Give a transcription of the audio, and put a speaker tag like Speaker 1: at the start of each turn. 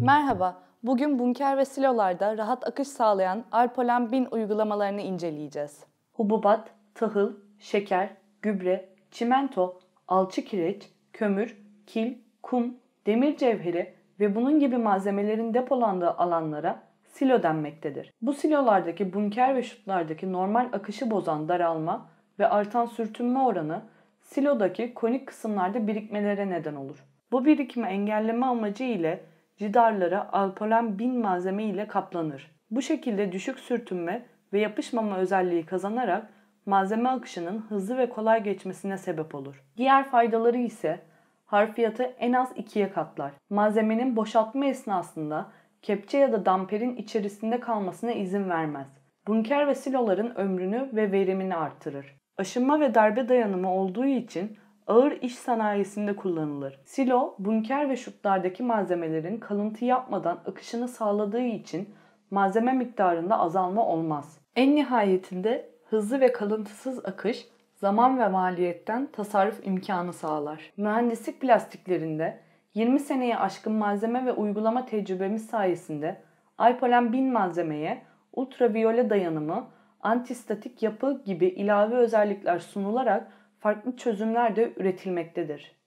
Speaker 1: Merhaba, bugün bunker ve silolarda rahat akış sağlayan Alpolen 1000 uygulamalarını inceleyeceğiz. Hububat, tahıl, şeker, gübre, çimento, alçı kireç, kömür, kil, kum, demir cevheri ve bunun gibi malzemelerin depolandığı alanlara silo denmektedir. Bu silolardaki bunker ve şutlardaki normal akışı bozan daralma ve artan sürtünme oranı silodaki konik kısımlarda birikmelere neden olur. Bu birikimi engelleme amacı ile cidarlara alpolen bin malzeme ile kaplanır. Bu şekilde düşük sürtünme ve yapışmama özelliği kazanarak malzeme akışının hızlı ve kolay geçmesine sebep olur. Diğer faydaları ise harfiyatı en az ikiye katlar. Malzemenin boşaltma esnasında kepçe ya da damperin içerisinde kalmasına izin vermez. Bunker ve siloların ömrünü ve verimini artırır. Aşınma ve darbe dayanımı olduğu için ağır iş sanayisinde kullanılır. Silo, bunker ve şutlardaki malzemelerin kalıntı yapmadan akışını sağladığı için malzeme miktarında azalma olmaz. En nihayetinde hızlı ve kalıntısız akış zaman ve maliyetten tasarruf imkanı sağlar. Mühendislik plastiklerinde 20 seneye aşkın malzeme ve uygulama tecrübemiz sayesinde Alpolen 1000 malzemeye ultraviyole dayanımı, antistatik yapı gibi ilave özellikler sunularak farklı çözümler de üretilmektedir.